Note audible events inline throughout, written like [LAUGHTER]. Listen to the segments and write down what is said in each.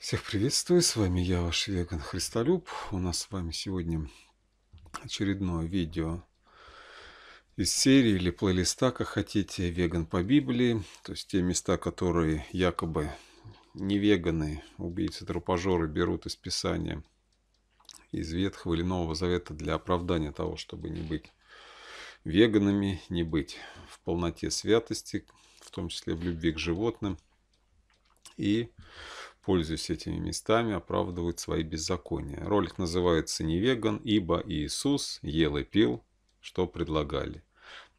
Всех приветствую, с вами я, ваш веган Христолюб. У нас с вами сегодня очередное видео из серии или плейлиста, как хотите, веган по Библии. То есть те места, которые якобы не веганы, убийцы, трупожоры берут из Писания, из Ветхого или Нового Завета для оправдания того, чтобы не быть веганами, не быть в полноте святости, в том числе в любви к животным. И пользуясь этими местами, оправдывают свои беззакония. Ролик называется «Не веган, ибо Иисус ел и пил, что предлагали».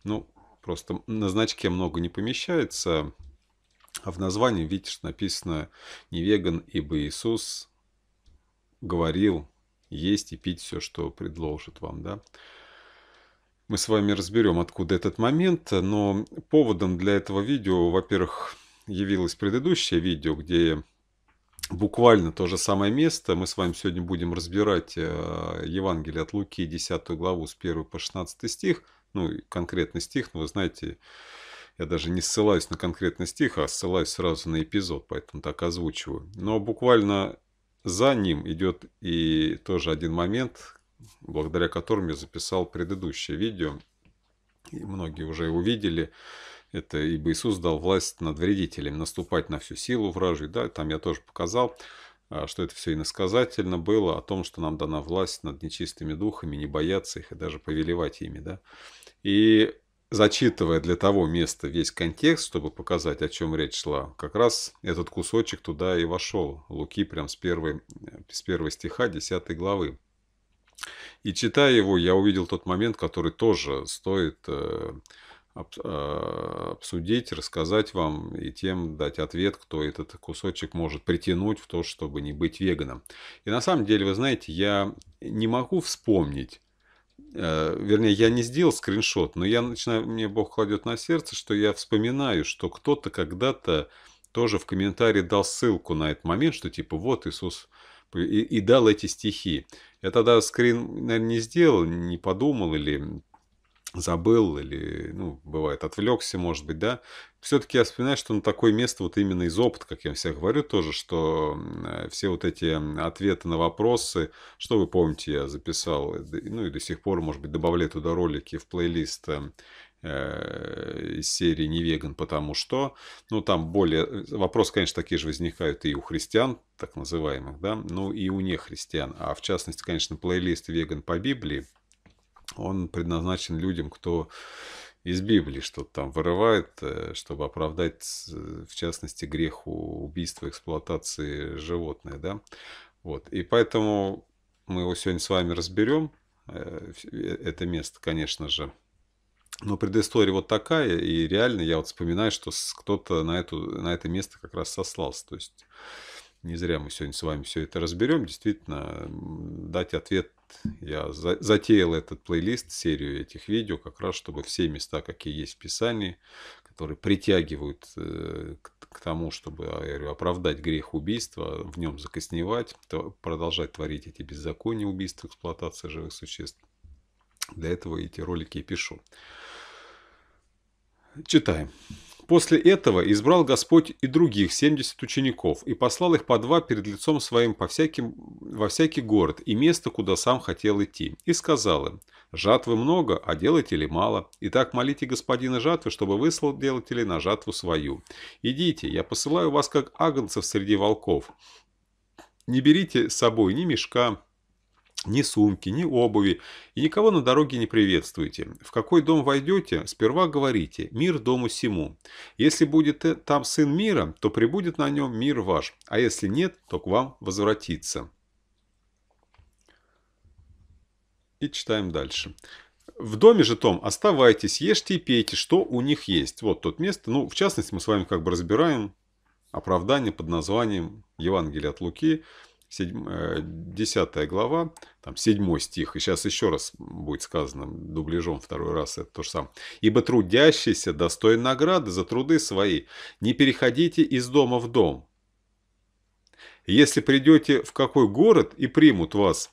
Ну, просто на значке много не помещается, а в названии, видишь, написано «Не веган, ибо Иисус говорил есть и пить все, что предложит вам». Да? Мы с вами разберем, откуда этот момент, но поводом для этого видео, во-первых, явилось предыдущее видео, где буквально то же самое место. Мы с вами сегодня будем разбирать э, Евангелие от Луки, 10 главу, с 1 по 16 стих. Ну, конкретный стих, но вы знаете, я даже не ссылаюсь на конкретный стих, а ссылаюсь сразу на эпизод, поэтому так озвучиваю. Но буквально за ним идет и тоже один момент, благодаря которому я записал предыдущее видео. И многие уже его видели. Это ибо Иисус дал власть над вредителями, наступать на всю силу вражей, Да, там я тоже показал, а, что это все иносказательно было, о том, что нам дана власть над нечистыми духами, не бояться их и даже повелевать ими. Да? И зачитывая для того места весь контекст, чтобы показать, о чем речь шла, как раз этот кусочек туда и вошел. Луки прям с, первой, э, с первого стиха 10 главы. И читая его, я увидел тот момент, который тоже стоит э, Э, обсудить, рассказать вам и тем дать ответ, кто этот кусочек может притянуть в то, чтобы не быть веганом. И на самом деле, вы знаете, я не могу вспомнить, э, вернее, я не сделал скриншот, но я начинаю, мне Бог кладет на сердце, что я вспоминаю, что кто-то когда-то тоже в комментарии дал ссылку на этот момент, что типа вот Иисус и, и дал эти стихи. Я тогда скрин, наверное, не сделал, не подумал или забыл или, ну, бывает, отвлекся, может быть, да. Все-таки я вспоминаю, что на такое место, вот именно из опыта, как я вам всех говорю тоже, что э, все вот эти ответы на вопросы, что вы помните, я записал, э, ну, и до сих пор, может быть, добавляю туда ролики в плейлист э, из серии «Не веган, потому что». Ну, там более... Вопросы, конечно, такие же возникают и у христиан, так называемых, да, ну, и у нехристиан. А в частности, конечно, плейлист «Веган по Библии», он предназначен людям, кто из Библии что-то там вырывает, э, чтобы оправдать, э, в частности, грех убийства, эксплуатации животных, да. Вот. И поэтому мы его сегодня с вами разберем, э, это место, конечно же. Но предыстория вот такая, и реально я вот вспоминаю, что кто-то на, эту, на это место как раз сослался. То есть не зря мы сегодня с вами все это разберем. Действительно, дать ответ я за, затеял этот плейлист, серию этих видео, как раз чтобы все места, какие есть в Писании, которые притягивают э, к, к тому, чтобы а, говорю, оправдать грех убийства, в нем закосневать, то, продолжать творить эти беззакония убийства, эксплуатация живых существ. Для этого эти ролики и пишу. Читаем. После этого избрал Господь и других 70 учеников и послал их по два перед лицом своим по всяким, во всякий город и место, куда сам хотел идти, и сказал им, «Жатвы много, а делателей мало. Итак, молите господина жатвы, чтобы выслал делателей на жатву свою. Идите, я посылаю вас, как агнцев среди волков. Не берите с собой ни мешка, ни сумки, ни обуви, и никого на дороге не приветствуйте. В какой дом войдете, сперва говорите «мир дому сему». Если будет э, там сын мира, то прибудет на нем мир ваш, а если нет, то к вам возвратится». И читаем дальше. В доме же том оставайтесь, ешьте и пейте, что у них есть. Вот тот место, ну, в частности, мы с вами как бы разбираем оправдание под названием Евангелие от Луки – 7, 10 э, глава, там 7 стих, и сейчас еще раз будет сказано дубляжом второй раз, это то же самое. «Ибо трудящийся достоин награды за труды свои, не переходите из дома в дом. Если придете в какой город и примут вас,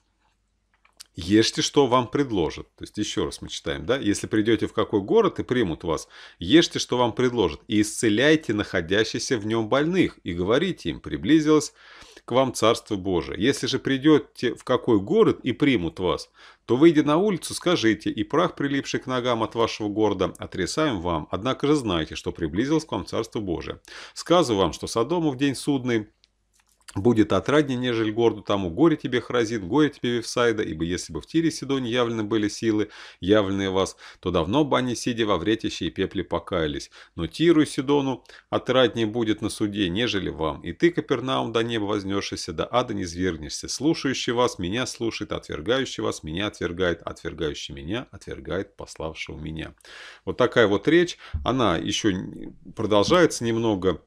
ешьте, что вам предложат». То есть еще раз мы читаем, да? «Если придете в какой город и примут вас, ешьте, что вам предложат, и исцеляйте находящихся в нем больных, и говорите им, приблизилось...» к вам Царство Божие. Если же придете в какой город и примут вас, то, выйдя на улицу, скажите, и прах, прилипший к ногам от вашего города, отрисаем вам, однако же знайте, что приблизилось к вам Царство Божие. Сказываю вам, что Содому в день судный будет отраднее, нежели городу тому, горе тебе, Хразит, горе тебе, Вифсайда, ибо если бы в Тире Сидоне явлены были силы, явленные вас, то давно бы они, сидя во вретище и пепле, покаялись. Но Тиру и Сидону отраднее будет на суде, нежели вам. И ты, Капернаум, до неба вознешься, до ада не звергнешься. Слушающий вас, меня слушает, отвергающий вас, меня отвергает, отвергающий меня, отвергает пославшего меня». Вот такая вот речь, она еще продолжается немного,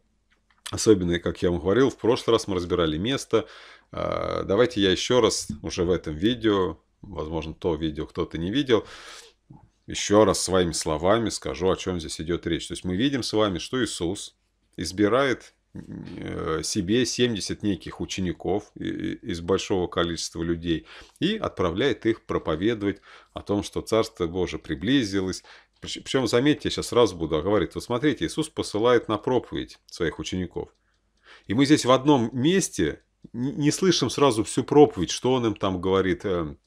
Особенно, как я вам говорил, в прошлый раз мы разбирали место. А, давайте я еще раз уже в этом видео, возможно, то видео кто-то не видел, еще раз своими словами скажу, о чем здесь идет речь. То есть мы видим с вами, что Иисус избирает э, себе 70 неких учеников из большого количества людей и отправляет их проповедовать о том, что Царство Божие приблизилось, причем, заметьте, я сейчас сразу буду говорить, вот смотрите, Иисус посылает на проповедь своих учеников. И мы здесь в одном месте не слышим сразу всю проповедь, что он им там говорит, эм,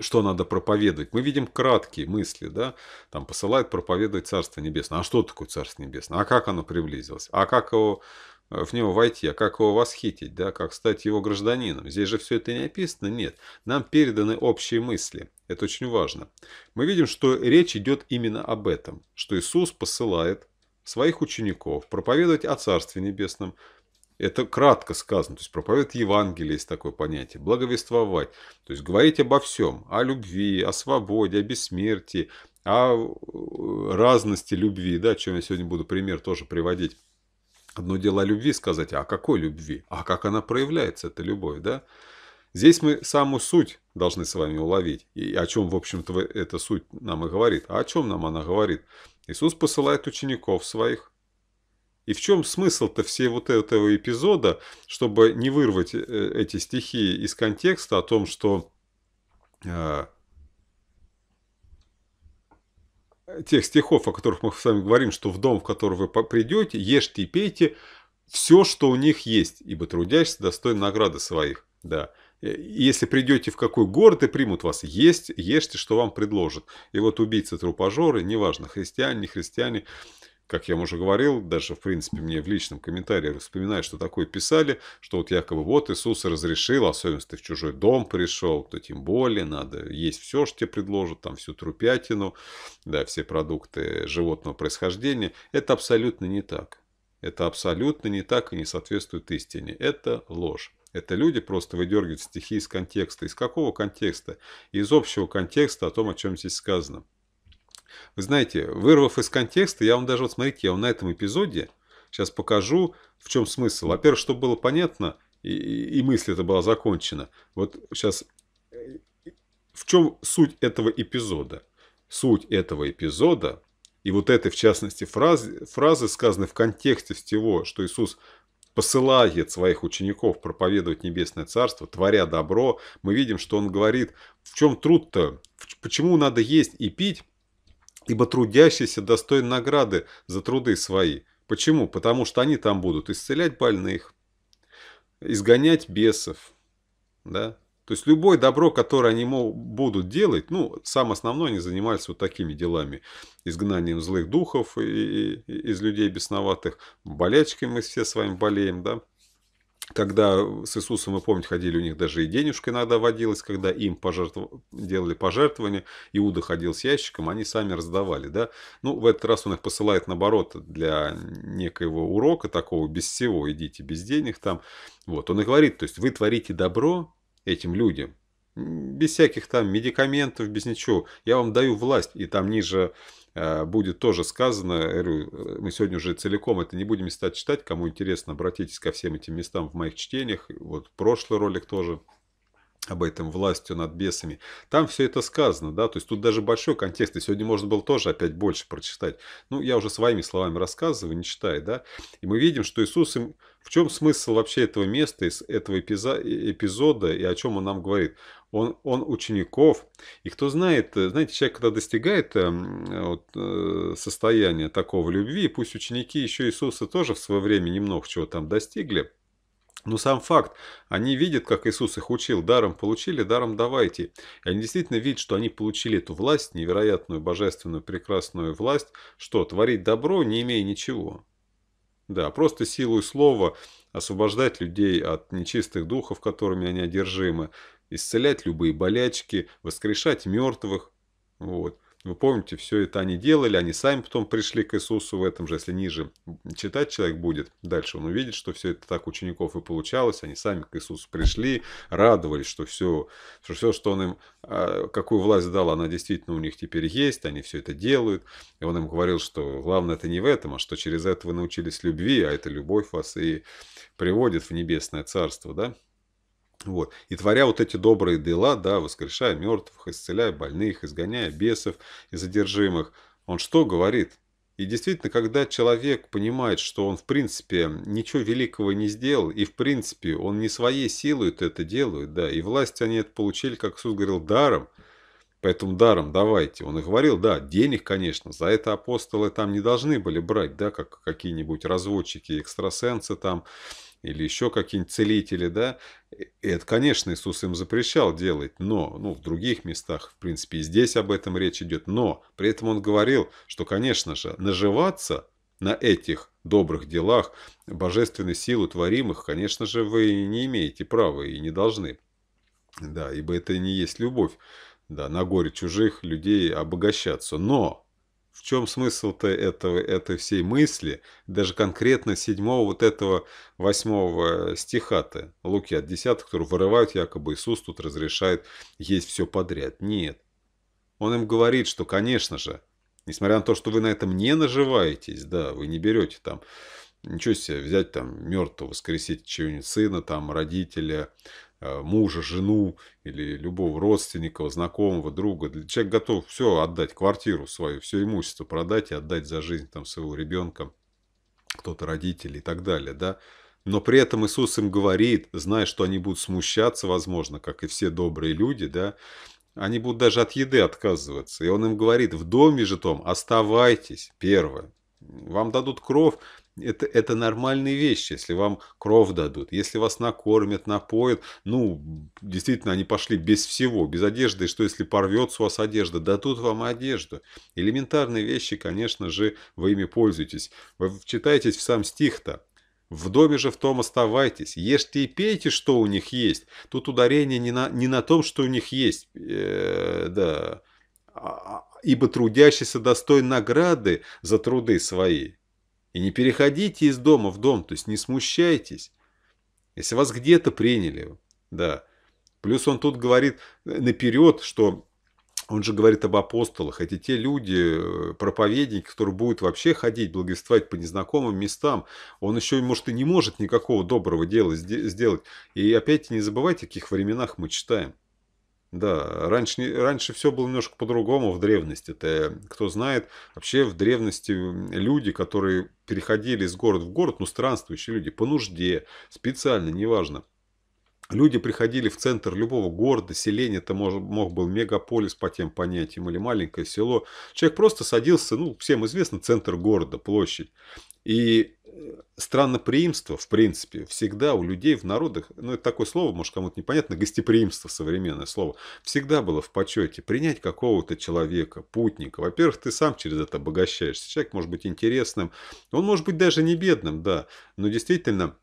что надо проповедовать. Мы видим краткие мысли, да, там посылает проповедовать Царство Небесное. А что такое Царство Небесное? А как оно приблизилось? А как его Э, в него войти, а как его восхитить, да, как стать его гражданином. Здесь же все это не описано, нет. Нам переданы общие мысли. Это очень важно. Мы видим, что речь идет именно об этом, что Иисус посылает своих учеников проповедовать о Царстве Небесном. Это кратко сказано, то есть проповедовать Евангелие есть такое понятие, благовествовать, то есть говорить обо всем, о любви, о свободе, о бессмертии, о э, разности любви, да, о чем я сегодня буду пример тоже приводить Одно дело любви сказать, а какой любви? А как она проявляется, эта любовь, да? Здесь мы саму суть должны с вами уловить. И о чем, в общем-то, эта суть нам и говорит. А о чем нам она говорит? Иисус посылает учеников своих. И в чем смысл-то всей вот этого эпизода, чтобы не вырвать э, эти стихи из контекста о том, что э, тех стихов, о которых мы с вами говорим, что в дом, в который вы придете, ешьте и пейте все, что у них есть, ибо трудящийся достоин награды своих. Да. Э, если придете в какой город и примут вас есть, ешьте, что вам предложат. И вот убийцы, трупожоры, неважно, христиане, не христиане, как я уже говорил, даже в принципе мне в личном комментарии вспоминают, что такое писали, что вот якобы вот Иисус разрешил, особенно если ты в чужой дом пришел, то тем более надо есть все, что тебе предложат, там всю трупятину, да, все продукты животного происхождения. Это абсолютно не так. Это абсолютно не так и не соответствует истине. Это ложь. Это люди просто выдергивают стихи из контекста. Из какого контекста? Из общего контекста о том, о чем здесь сказано. Вы знаете, вырвав из контекста, я вам даже, вот смотрите, я вам на этом эпизоде сейчас покажу, в чем смысл. Во-первых, чтобы было понятно, и, и мысль эта была закончена. Вот сейчас, в чем суть этого эпизода? Суть этого эпизода, и вот этой, в частности, фразы, фразы сказаны в контексте всего, что Иисус посылает своих учеников проповедовать Небесное Царство, творя добро, мы видим, что он говорит, в чем труд-то, почему надо есть и пить, ибо трудящийся достоин награды за труды свои. Почему? Потому что они там будут исцелять больных, изгонять бесов, да. То есть любое добро, которое они будут делать, ну, самое основное, они занимались вот такими делами. Изгнанием злых духов и, и, и из людей бесноватых, болячками мы все с вами болеем, да когда э, с Иисусом, вы помните, ходили у них даже и денежка иногда водилась, когда им пожертв... делали пожертвования, Иуда ходил с ящиком, они сами раздавали. Да? Ну, в этот раз он их посылает, наоборот, для некоего урока такого, без всего, идите без денег там. Вот, он и говорит, то есть вы творите добро этим людям, без всяких там медикаментов, без ничего. Я вам даю власть. И там ниже Э, будет тоже сказано. Говорю, э, мы сегодня уже целиком это не будем места читать. Кому интересно, обратитесь ко всем этим местам в моих чтениях. Вот прошлый ролик тоже об этом властью над бесами. Там все это сказано, да, то есть тут даже большой контекст, и сегодня можно было тоже опять больше прочитать. Ну, я уже своими словами рассказываю, не читаю, да. И мы видим, что Иисус им... В чем смысл вообще этого места, этого э, эпизода и о чем он нам говорит? Он, он учеников. И кто знает, э, знаете, человек, когда достигает эм, вот, э, состояния такого любви, пусть ученики еще Иисуса тоже в свое время немного чего там достигли – но сам факт, они видят, как Иисус их учил, даром получили, даром давайте. И они действительно видят, что они получили эту власть, невероятную, божественную, прекрасную власть, что творить добро, не имея ничего. Да, просто силой слова освобождать людей от нечистых духов, которыми они одержимы, исцелять любые болячки, воскрешать мертвых. Вот. Вы помните, все это они делали, они сами потом пришли к Иисусу в этом же. Если ниже читать человек будет, дальше он увидит, что все это так учеников и получалось. Они сами к Иисусу пришли, радовались, что все, что, все, что он им, а, какую власть дал, она действительно у них теперь есть, они все это делают. И он им говорил, что главное это не в этом, а что через это вы научились любви, а эта любовь вас и приводит в небесное царство, да? Вот. И творя вот эти добрые дела, да, воскрешая мертвых, исцеляя больных, изгоняя бесов и задержимых, он что говорит? И действительно, когда человек понимает, что он в принципе ничего великого не сделал, и в принципе он не своей силой это делает, да, и власть они это получили, как Иисус говорил, даром, поэтому даром давайте. Он и говорил, да, денег, конечно, за это апостолы там не должны были брать, да, как какие-нибудь разводчики, экстрасенсы там, или еще какие-нибудь целители, да, э, И это, конечно, Иисус им запрещал делать, но, ну, в других местах, в принципе, и здесь об этом речь идет, но при этом он говорил, что, конечно же, наживаться на этих добрых делах божественной силу творимых, конечно же, вы не имеете права и не должны, да, ибо это не есть любовь, да, на горе чужих людей обогащаться, но в чем смысл-то этого, этой всей мысли, даже конкретно седьмого вот этого восьмого э, стиха-то, Луки от 10, которые вырывают якобы Иисус тут разрешает есть все подряд. Нет. Он им говорит, что, конечно же, несмотря на то, что вы на этом не наживаетесь, да, вы не берете там Ничего себе, взять там мертвого, воскресить чего-нибудь сына, там, родителя, э, мужа, жену или любого родственника, знакомого, друга. Человек готов все отдать, квартиру свою, все имущество продать и отдать за жизнь там своего ребенка, кто-то родители и так далее, да. Но при этом Иисус им говорит, зная, что они будут смущаться, возможно, как и все добрые люди, да, они будут даже от еды отказываться. И он им говорит, в доме же том оставайтесь, первое. Вам дадут кров, это, это нормальные вещи, если вам кровь дадут, если вас накормят, напоят, ну, действительно, они пошли без всего, без одежды, что если порвется у вас одежда, дадут вам одежду. Элементарные вещи, конечно же, вы ими пользуетесь. Вы читаетесь в сам стих-то. В доме же в том оставайтесь, ешьте и пейте, что у них есть. Тут ударение не на, не на том, что у них есть, э, да, а, а, ибо трудящийся достой награды за труды свои. И не переходите из дома в дом, то есть не смущайтесь. Если вас где-то приняли, да. Плюс он тут говорит наперед, что он же говорит об апостолах. Эти те люди, э, проповедники, которые будут вообще ходить, благовествовать по незнакомым местам. Он еще, может, и не может никакого доброго дела сделать. И опять не забывайте, о каких временах мы читаем. Да, раньше, раньше все было немножко по-другому в древности. то кто знает, вообще в древности люди, которые переходили из города в город, ну, странствующие люди, по нужде, специально, неважно. Люди приходили в центр любого города, селения, это мог, мог был мегаполис по тем понятиям или маленькое село. Человек просто садился, ну, всем известно, центр города, площадь. И странноприимство, в принципе, всегда у людей в народах, ну это такое слово, может кому-то непонятно, гостеприимство современное слово, всегда было в почете. Принять какого-то человека, путника, во-первых, ты сам через это обогащаешься. Человек может быть интересным, он может быть даже не бедным, да, но действительно...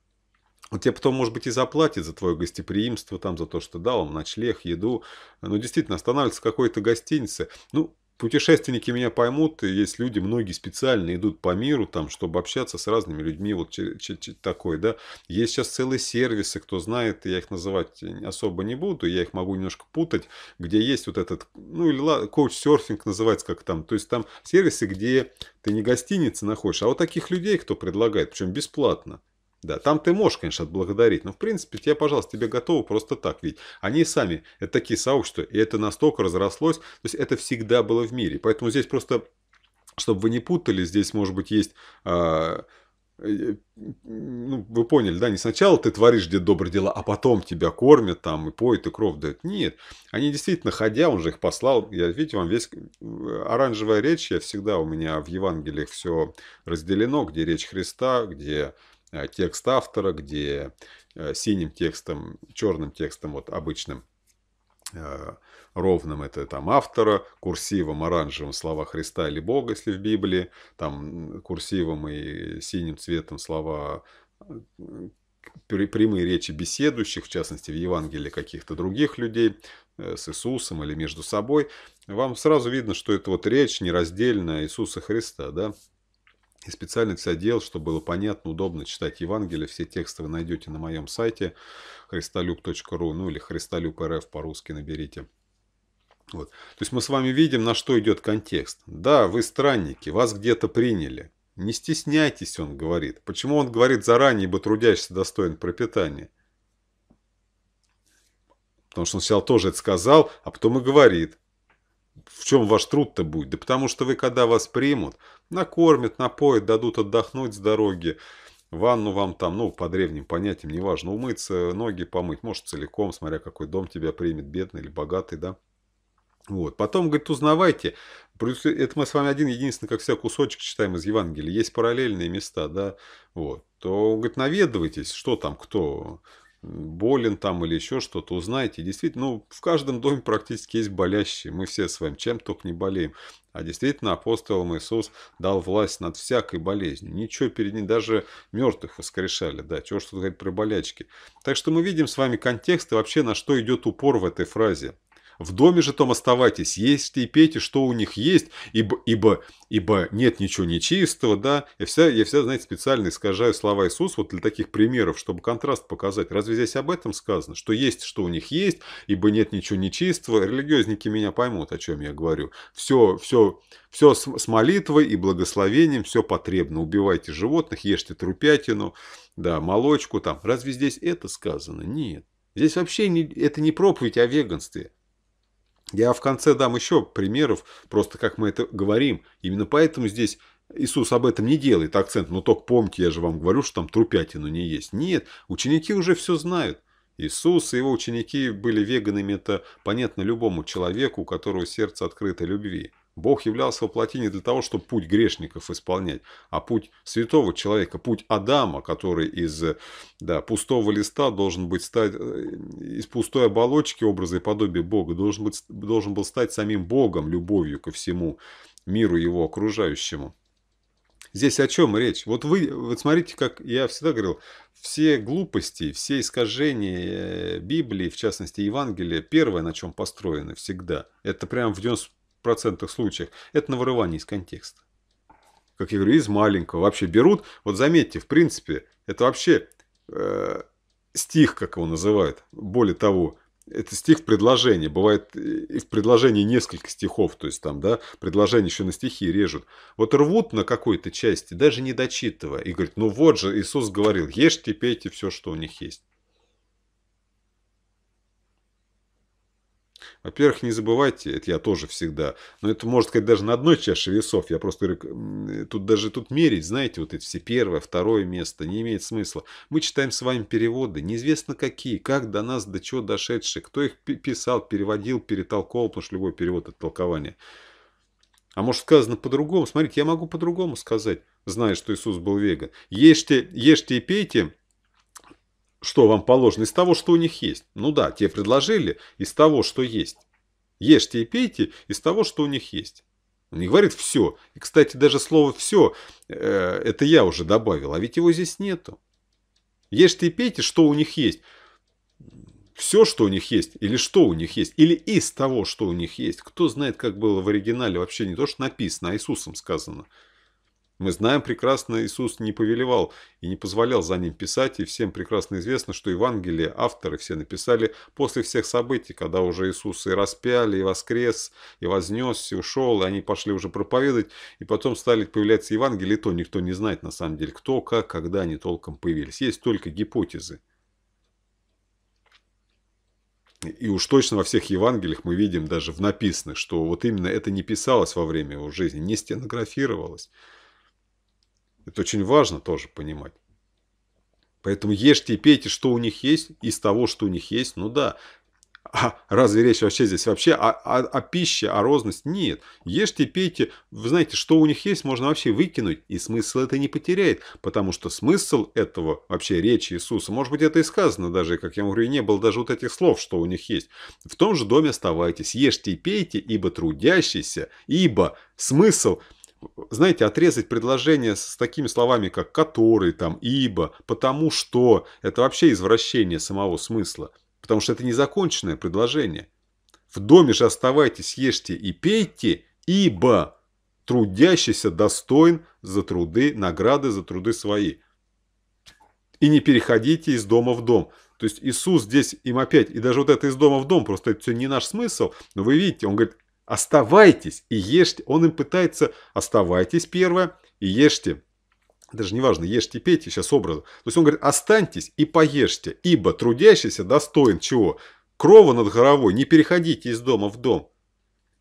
Он тебе потом, может быть, и заплатит за твое гостеприимство, там, за то, что дал им ночлег, еду. Ну, действительно, останавливаться в какой-то гостинице. Ну, путешественники меня поймут, и есть люди, многие специально идут по миру, там, чтобы общаться с разными людьми, вот ч, ч, ч, такой, да. Есть сейчас целые сервисы, кто знает, я их называть особо не буду, я их могу немножко путать, где есть вот этот, ну, или коуч-серфинг называется как там, то есть там сервисы, где ты не гостиницы находишь, а вот таких людей, кто предлагает, причем бесплатно. Да, там ты можешь, конечно, отблагодарить, но в принципе я, пожалуйста, тебе готовы просто так, ведь они сами, это такие сообщества, и это настолько разрослось, то есть это всегда было в мире, поэтому здесь просто, чтобы вы не путали, здесь, может быть, есть... А, э, ну, вы поняли, да, не сначала ты творишь где добрые дела, а потом тебя кормят там и поют, и кровь дают. Нет, они действительно, ходя, он же их послал. Я, видите, вам весь э, оранжевая речь, я всегда, у меня в Евангелиях все разделено, где речь Христа, где Э, текст автора, где э, синим текстом, черным текстом, вот обычным, э, ровным это там автора, курсивом оранжевым слова Христа или Бога, если в Библии, там курсивом и синим цветом слова прямые речи беседующих, в частности, в Евангелии каких-то других людей с Иисусом или между собой, вам сразу видно, что это вот речь нераздельная Иисуса Христа, да, и специально все делал, чтобы было понятно, удобно читать Евангелие. Все тексты вы найдете на моем сайте христолюб.ру, ну или христолюб.рф по-русски наберите. Вот. То есть мы с вами видим, на что идет контекст. Да, вы странники, вас где-то приняли. Не стесняйтесь, он говорит. Почему он говорит заранее, бы трудящийся достоин пропитания? Потому что он сначала тоже это сказал, а потом и говорит – в чем ваш труд-то будет? Да потому что вы, когда вас примут, накормят, напоят, дадут отдохнуть с дороги, ванну вам там, ну, по древним понятиям, неважно, умыться, ноги помыть, может, целиком, смотря какой дом тебя примет, бедный или богатый, да. Вот. Потом, говорит, узнавайте. Плюс это мы с вами один единственный, как вся кусочек читаем из Евангелия. Есть параллельные места, да. Вот. То, говорит, наведывайтесь, что там, кто болен там или еще что-то, узнаете, Действительно, ну, в каждом доме практически есть болящие. Мы все с вами чем только не болеем. А действительно, апостолам Иисус дал власть над всякой болезнью. Ничего перед ним, даже мертвых воскрешали. Да, чего что то говорить про болячки. Так что мы видим с вами контекст и вообще на что идет упор в этой фразе. В доме же том оставайтесь, ешьте и пейте, что у них есть, ибо, ибо, ибо нет ничего нечистого, да. Я вся, я вся, знаете, специально искажаю слова Иисуса вот для таких примеров, чтобы контраст показать. Разве здесь об этом сказано? Что есть, что у них есть, ибо нет ничего нечистого. Религиозники меня поймут, о чем я говорю. Все, все, все с молитвой и благословением, все потребно. Убивайте животных, ешьте трупятину, да, молочку там. Разве здесь это сказано? Нет. Здесь вообще не, это не проповедь о веганстве. Я в конце дам еще примеров, просто как мы это говорим. Именно поэтому здесь Иисус об этом не делает акцент. Но «Ну, только помните, я же вам говорю, что там трупятину не есть. Нет, ученики уже все знают. Иисус и его ученики были веганами, это понятно любому человеку, у которого сердце открыто любви. Бог являлся воплоти не для того, чтобы путь грешников исполнять, а путь святого человека, путь Адама, который из да, пустого листа должен быть стать, э, из пустой оболочки образа и подобия Бога, должен, быть, должен был стать самим Богом, любовью ко всему миру его окружающему. Здесь о чем речь? Вот вы, вот смотрите, как я всегда говорил, все глупости, все искажения э, Библии, в частности Евангелия, первое, на чем построены всегда, это прям в 90 процентах случаях это на вырывание из контекста. Как я говорю, из маленького вообще берут. Вот заметьте, в принципе, это вообще э, стих, как его называют. Более того, это стих в предложении. Бывает э, и в предложении несколько стихов, то есть там, да, предложение еще на стихи режут. Вот рвут на какой-то части, даже не дочитывая, и говорят, ну вот же Иисус говорил, ешьте, пейте все, что у них есть. Во-первых, не забывайте, это я тоже всегда, но это, может сказать, даже на одной чаше весов, я просто говорю, тут даже тут мерить, знаете, вот эти все первое, второе место, не имеет смысла. Мы читаем с вами переводы, неизвестно какие, как до нас, до чего дошедшие, кто их писал, переводил, перетолковал, потому что любой перевод – это толкование. А может сказано по-другому? Смотрите, я могу по-другому сказать, зная, что Иисус был веган. Ешьте, ешьте и пейте – что вам положено? Из того, что у них есть. Ну да, те предложили из того, что есть. Ешьте и пейте из того, что у них есть. Он не говорит «все». И, кстати, даже слово «все» э, это я уже добавил, а ведь его здесь нету. Ешьте и пейте, что у них есть. Все, что у них есть, или что у них есть, или из того, что у них есть. Кто знает, как было в оригинале, вообще не то, что написано, а Иисусом сказано. Мы знаем прекрасно, Иисус не повелевал и не позволял за ним писать, и всем прекрасно известно, что Евангелие авторы все написали после всех событий, когда уже Иисус и распяли, и воскрес, и вознес, и ушел, и они пошли уже проповедовать, и потом стали появляться Евангелие, то никто не знает на самом деле, кто, как, когда они толком появились. Есть только гипотезы. И уж точно во всех Евангелиях мы видим даже в написанных, что вот именно это не писалось во время его жизни, не стенографировалось. Это очень важно тоже понимать. Поэтому ешьте и пейте, что у них есть, из того, что у них есть, ну да. А разве речь вообще здесь вообще о, о, о пище, о розности? Нет. Ешьте, и пейте, вы знаете, что у них есть, можно вообще выкинуть, и смысл это не потеряет, потому что смысл этого вообще речи Иисуса, может быть, это и сказано даже, как я говорю, не было даже вот этих слов, что у них есть. В том же доме оставайтесь, ешьте и пейте, ибо трудящийся, ибо смысл – знаете, отрезать предложение с такими словами, как «который», там, «ибо», «потому что» – это вообще извращение самого смысла, потому что это незаконченное предложение. В доме же оставайтесь, ешьте и пейте, ибо трудящийся достоин за труды, награды за труды свои. И не переходите из дома в дом. То есть Иисус здесь им опять, и даже вот это из дома в дом, просто это все не наш смысл, но вы видите, он говорит, Оставайтесь и ешьте. Он им пытается оставайтесь первое и ешьте. Даже не важно, ешьте, пейте, сейчас образно. То есть он говорит, останьтесь и поешьте, ибо трудящийся достоин чего? Крова над горовой. не переходите из дома в дом.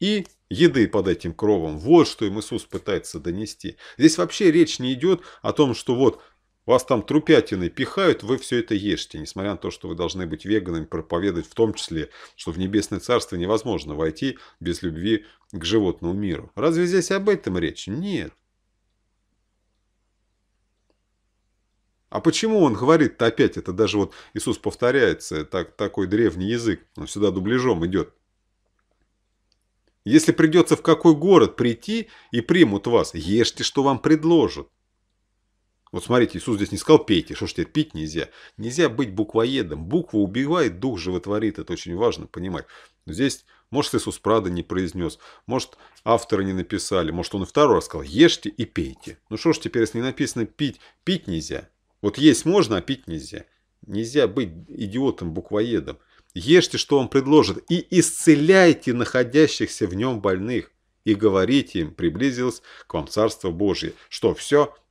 И еды под этим кровом. Вот что им Иисус пытается донести. Здесь вообще речь не идет о том, что вот вас там трупятины пихают, вы все это ешьте, несмотря на то, что вы должны быть веганами, проповедовать в том числе, что в небесное царство невозможно войти без любви к животному миру. Разве здесь об этом речь? Нет. А почему он говорит-то опять, это даже вот Иисус повторяется, так, такой древний язык, он сюда дубляжом идет. Если придется в какой город прийти и примут вас, ешьте, что вам предложат. Вот смотрите, Иисус здесь не сказал «пейте», что ж тебе пить нельзя. Нельзя быть буквоедом. Буква убивает, дух животворит. Это очень важно понимать. Здесь, может, Иисус правда не произнес, может, авторы не написали, может, он и второй раз сказал «ешьте и пейте». Ну что ж теперь, если не написано «пить», пить нельзя. Вот есть можно, а пить нельзя. Нельзя быть идиотом, буквоедом. Ешьте, что вам предложат, и исцеляйте находящихся в нем больных, и говорите им, приблизилось к вам Царство Божье, что все –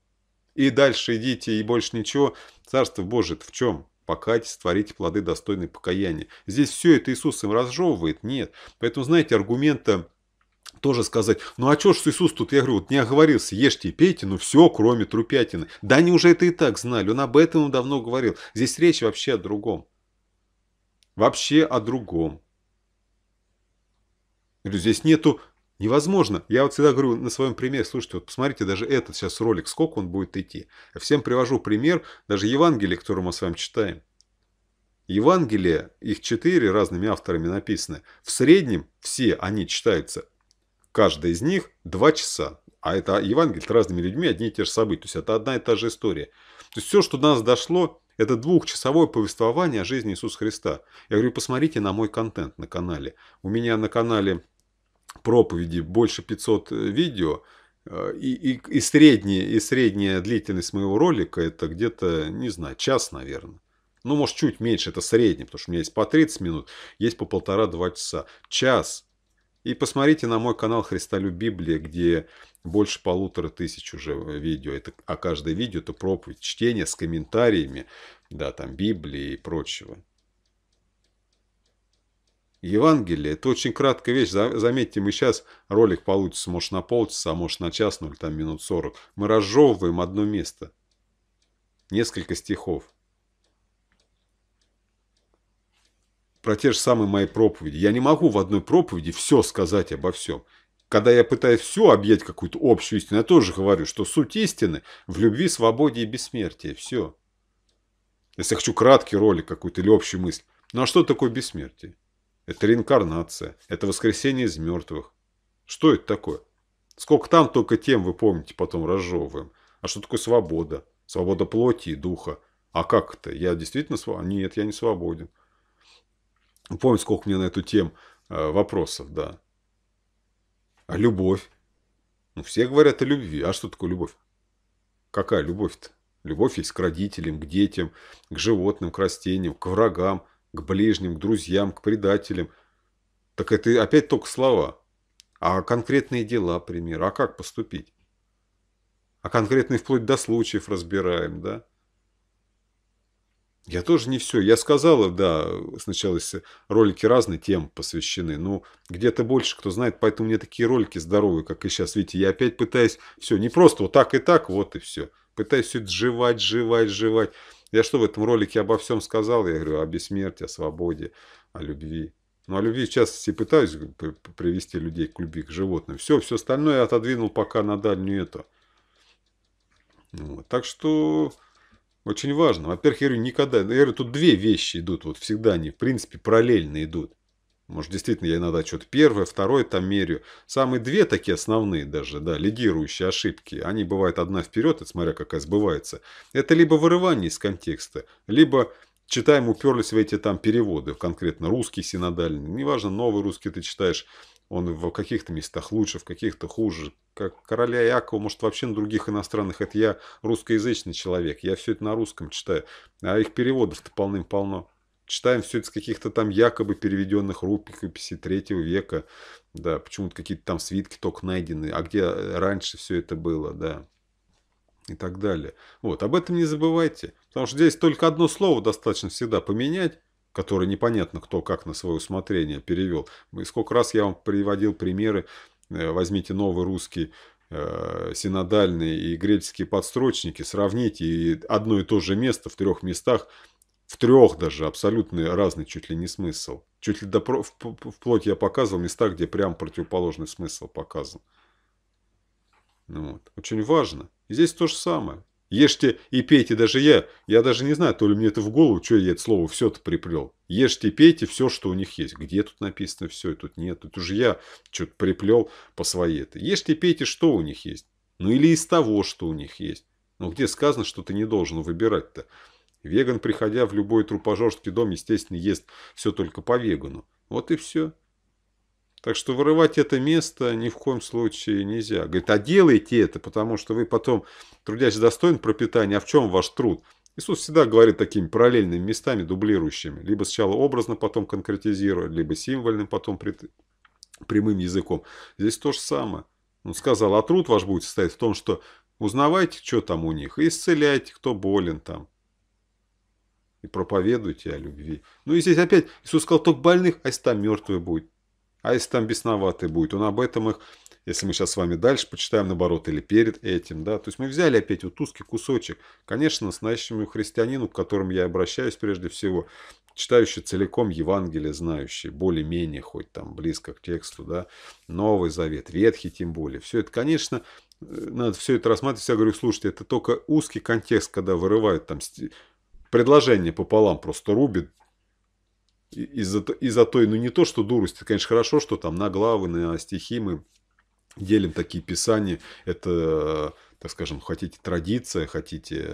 и дальше идите, и больше ничего. Царство Божие в чем? покайтесь, творите плоды достойные покаяния. Здесь все это Иисус им разжевывает? Нет. Поэтому, знаете, аргумента тоже сказать, ну а что ж Иисус тут, я говорю, вот не оговорился, ешьте и пейте, ну все, кроме трупятины. Да они уже это и так знали, он об этом давно говорил. Здесь речь вообще о другом. Вообще о другом. Говорю, здесь нету Невозможно. Я вот всегда говорю на своем примере, слушайте, вот посмотрите, даже этот сейчас ролик, сколько он будет идти. Я всем привожу пример, даже Евангелие, которое мы с вами читаем. Евангелие их четыре разными авторами написаны. В среднем все они читаются, каждая из них, два часа. А это Евангелие разными людьми, одни и те же события. То есть это одна и та же история. То есть все, что до нас дошло, это двухчасовое повествование о жизни Иисуса Христа. Я говорю, посмотрите на мой контент на канале. У меня на канале проповеди больше 500 э, видео, э, и, и, и, средняя, и средняя длительность моего ролика это где-то, не знаю, час, наверное. Ну, может, чуть меньше, это средний, потому что у меня есть по 30 минут, есть по полтора-два часа. Час. И посмотрите на мой канал Христолю Библия, где больше полутора тысяч уже э, видео. Это, а каждое видео это проповедь, чтение с комментариями, да, там Библии и прочего. Евангелие – это очень краткая вещь. Заметьте, мы сейчас ролик получится, может, на полчаса, а может, на час, ну или там минут сорок. Мы разжевываем одно место. Несколько стихов. Про те же самые мои проповеди. Я не могу в одной проповеди все сказать обо всем. Когда я пытаюсь все объять какую-то общую истину, я тоже говорю, что суть истины в любви, свободе и бессмертии. Все. Если я хочу краткий ролик какой-то или общую мысль. Ну а что такое бессмертие? Это реинкарнация. Это воскресение из мертвых. Что это такое? Сколько там только тем, вы помните, потом разжевываем. А что такое свобода? Свобода плоти и духа. А как это? Я действительно свободен? Нет, я не свободен. Помню, сколько мне на эту тему э, вопросов, да. А любовь? Ну, все говорят о любви. А что такое любовь? Какая любовь-то? Любовь есть к родителям, к детям, к животным, к растениям, к врагам к ближним, к друзьям, к предателям. Так это опять только слова. А конкретные дела, пример, а как поступить? А конкретные вплоть до случаев разбираем, да? Я тоже не все. Я сказала, да, сначала ролики разные тем посвящены, но ну, где-то больше, кто знает, поэтому у меня такие ролики здоровые, как и сейчас. Видите, я опять пытаюсь все, не просто вот так и так, вот и все. Пытаюсь все это жевать, жевать, жевать. Я что в этом ролике обо всем сказал? Я говорю о бессмертии, о свободе, о любви. Ну, о любви в частности пытаюсь привести людей к любви, к животным. Все, все остальное я отодвинул пока на дальнюю это. Ну вот. Так что очень важно. Во-первых, я говорю, никогда. Я говорю, тут две вещи идут, вот всегда они, в принципе, параллельно идут. Может, действительно, я иногда что-то первое, второе там мерю. Самые две такие основные даже, да, лидирующие ошибки. Они бывают одна вперед, это смотря какая сбывается. Это либо вырывание из контекста, либо читаем, уперлись в эти там переводы, конкретно русский синодальный. Неважно, новый русский ты читаешь, он в каких-то местах лучше, в каких-то хуже. Как короля Якова, может, вообще на других иностранных. Это я русскоязычный человек, я все это на русском читаю. А их переводов-то полным-полно читаем все это с каких-то там якобы переведенных рукописей третьего века, да, почему-то какие-то там свитки только найдены, а где э, раньше все это было, да, и так далее. Вот, об этом не забывайте, потому что здесь только одно слово достаточно всегда поменять, которое непонятно кто как на свое усмотрение перевел. И сколько раз я вам приводил примеры, э, возьмите новый русский э, синодальные и греческие подстрочники, сравните и одно и то же место в трех местах – в трех даже абсолютно разный чуть ли не смысл. Чуть ли до про... вплоть я показывал места, где прям противоположный смысл показан. Ну вот. Очень важно. здесь то же самое. Ешьте и пейте, даже я, я даже не знаю, то ли мне это в голову, что я это слово все-то приплел. Ешьте и пейте все, что у них есть. Где тут написано все, и тут нет. Тут уже я что-то приплел по своей это. Ешьте и пейте, что у них есть. Ну или из того, что у них есть. Ну где сказано, что ты не должен выбирать-то? Веган, приходя в любой трупожорский дом, естественно, ест все только по вегану. Вот и все. Так что вырывать это место ни в коем случае нельзя. Говорит, а делайте это, потому что вы потом, трудясь достоин пропитания, а в чем ваш труд? Иисус всегда говорит такими параллельными местами, дублирующими. Либо сначала образно, потом конкретизируя, либо символьным, потом прямым языком. Здесь то же самое. Он сказал, а труд ваш будет состоять в том, что узнавайте, что там у них, и исцеляйте, кто болен там и проповедуйте о любви. Ну и здесь опять Иисус сказал, только больных, а если там мертвые будет, а если там бесноватые будет. Он об этом их, если мы сейчас с вами дальше почитаем, наоборот, или перед этим, да. То есть мы взяли опять вот узкий кусочек. Конечно, настоящему христианину, к которому я обращаюсь прежде всего, читающий целиком Евангелие, знающий, более-менее хоть там близко к тексту, да, Новый Завет, Ветхий тем более. Все это, конечно, э, надо все это рассматривать. Я говорю, слушайте, это только узкий контекст, когда вырывают там предложение пополам просто рубит. Из-за из той, ну не то, что дурость, это, конечно, хорошо, что там на главы, на стихи мы делим такие писания. Это, так скажем, хотите традиция, хотите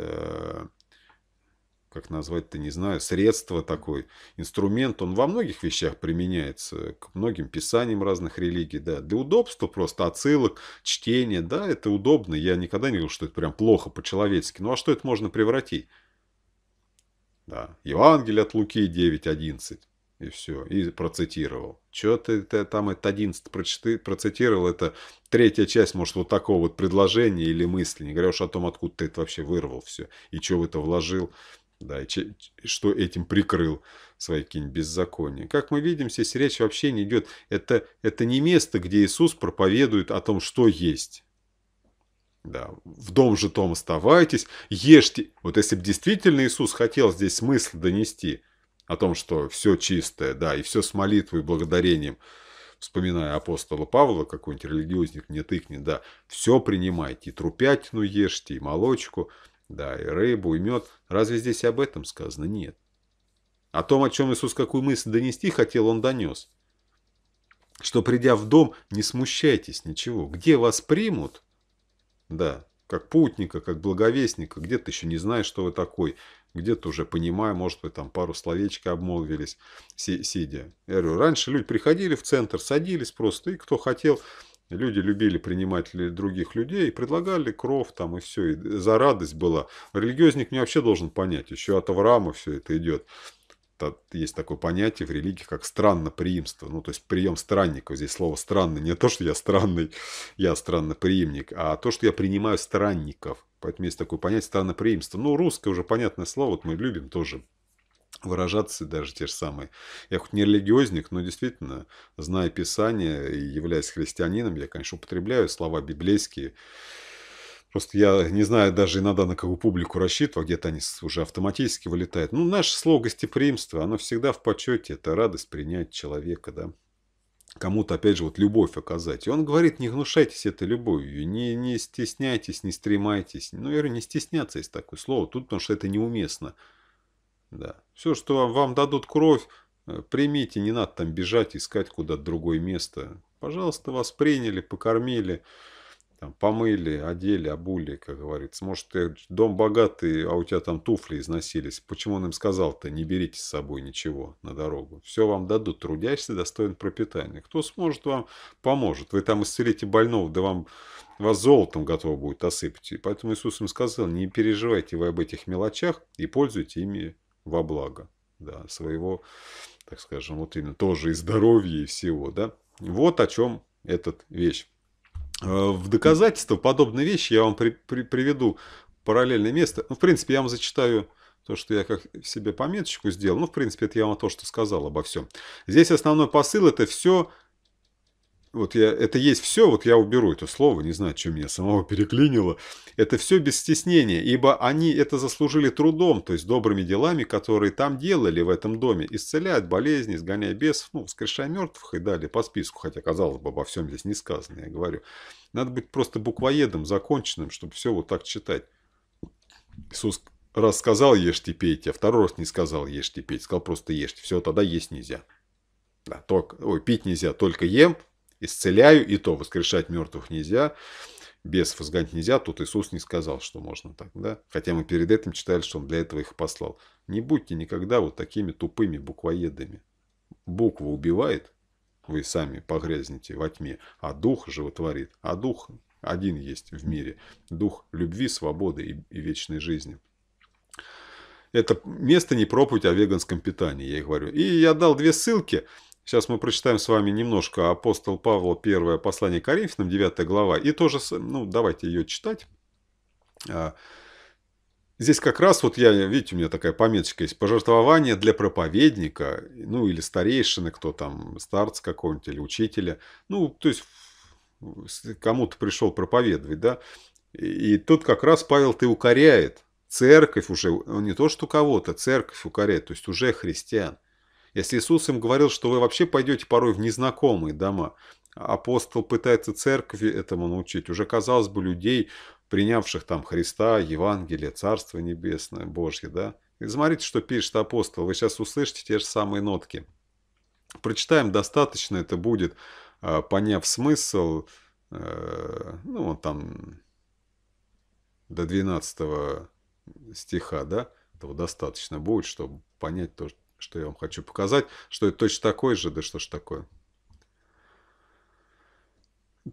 как назвать-то, не знаю, средство такой, инструмент, он во многих вещах применяется, к многим писаниям разных религий, да, для удобства просто, отсылок, чтения, да, это удобно, я никогда не говорил, что это прям плохо по-человечески, ну а что это можно превратить? Да. Евангелие от Луки 9.11. И все. И процитировал. Че ты, ты там это 11 процитировал? Это третья часть, может, вот такого вот предложения или мысли. Не говоря уж о том, откуда ты это вообще вырвал все. И что в это вложил. Да, и че, что этим прикрыл свои какие-нибудь беззакония. Как мы видим, здесь речь вообще не идет. Это, это не место, где Иисус проповедует о том, что есть. Да, в дом же том оставайтесь, ешьте. Вот если бы действительно Иисус хотел здесь мысль донести о том, что все чистое, да, и все с молитвой и благодарением, вспоминая апостола Павла, какой-нибудь религиозник не тыкнет, да, все принимайте, и трупятину ешьте, и молочку, да, и рыбу, и мед. Разве здесь об этом сказано? Нет. О том, о чем Иисус какую мысль донести хотел, он донес. Что, придя в дом, не смущайтесь ничего. Где вас примут, да, как путника, как благовестника, где-то еще не знаешь, что вы такой, где-то уже понимая, может быть, там пару словечек обмолвились, сидя. Я говорю, раньше люди приходили в центр, садились просто, и кто хотел, люди любили принимать других людей, предлагали кров там и все, и за радость была. Религиозник не вообще должен понять, еще от Авраама все это идет есть такое понятие в религии, как странноприимство. Ну, то есть прием странников. Здесь слово «странный» не то, что я странный, [LAUGHS] я странноприимник, а то, что я принимаю странников. Поэтому есть такое понятие странноприимство. Ну, русское уже понятное слово, вот мы любим тоже выражаться даже те же самые. Я хоть не религиозник, но действительно, зная Писание и являясь христианином, я, конечно, употребляю слова библейские, Просто я не знаю даже иногда на какую публику рассчитываю, где-то они уже автоматически вылетают. Ну, наше слово гостеприимство, оно всегда в почете. Это радость принять человека, да. Кому-то, опять же, вот любовь оказать. И он говорит, не гнушайтесь этой любовью, не, не стесняйтесь, не стремайтесь. Ну, я говорю, не стесняться есть такое слово. Тут, потому что это неуместно. Да. Все, что вам, вам дадут кровь, э, примите, не надо там бежать, искать куда-то другое место. Пожалуйста, вас приняли, покормили. Там помыли, одели, обули, как говорится. Может, ты дом богатый, а у тебя там туфли износились. Почему он им сказал-то, не берите с собой ничего на дорогу? Все вам дадут, трудящийся достоин пропитания. Кто сможет, вам поможет. Вы там исцелите больного, да вам вас золотом готово будет осыпать. И поэтому Иисус им сказал, не переживайте вы об этих мелочах и пользуйтесь ими во благо. Да, своего, так скажем, вот именно тоже и здоровья, и всего, да. Вот о чем этот вещь. Э, в доказательство подобной вещи я вам при, при, приведу параллельное место. Ну, в принципе, я вам зачитаю то, что я как себе пометочку сделал. Ну, в принципе, это я вам то, что сказал обо всем. Здесь основной посыл – это все вот я, это есть все, вот я уберу это слово, не знаю, чем меня самого переклинило. Это все без стеснения, ибо они это заслужили трудом, то есть добрыми делами, которые там делали в этом доме. Исцеляют болезни, изгоняя бесов, ну, воскрешая мертвых и далее по списку, хотя, казалось бы, обо всем здесь не сказано, я говорю. Надо быть просто буквоедом, законченным, чтобы все вот так читать. Иисус раз сказал «ешьте, пейте», а второй раз не сказал «ешьте, пейте», сказал просто «ешьте», все, тогда есть нельзя. Да, только, ой, пить нельзя, только ем – исцеляю, и то воскрешать мертвых нельзя, бесов изгонять нельзя, тут Иисус не сказал, что можно так, да? Хотя мы перед этим читали, что Он для этого их послал. Не будьте никогда вот такими тупыми буквоедами. Буква убивает, вы сами погрязнете во тьме, а Дух животворит, а Дух один есть в мире, Дух любви, свободы и, и вечной жизни. Это место не проповедь о веганском питании, я и говорю. И я дал две ссылки – Сейчас мы прочитаем с вами немножко апостол Павла, первое послание Коринфянам, 9 глава. И тоже, ну, давайте ее читать. А, Здесь как раз вот я, видите, у меня такая пометочка есть. Пожертвование для проповедника, ну, или старейшины, кто там, старц какой нибудь или учителя. Ну, то есть, кому-то пришел проповедовать, да. И тут как раз Павел ты укоряет. Церковь уже, не то что кого-то, церковь укоряет, то есть уже христиан. Если Иисус им говорил, что вы вообще пойдете порой в незнакомые дома, апостол пытается церкви этому научить. Уже, казалось бы, людей, принявших там Христа, Евангелие, Царство Небесное, Божье, да? И смотрите, что пишет апостол. Вы сейчас услышите те же самые нотки. Прочитаем, достаточно это будет, а, поняв смысл, э, ну, там, до 12 стиха, да? Этого достаточно будет, чтобы понять то, что я вам хочу показать, что это точно такой же, да что ж такое.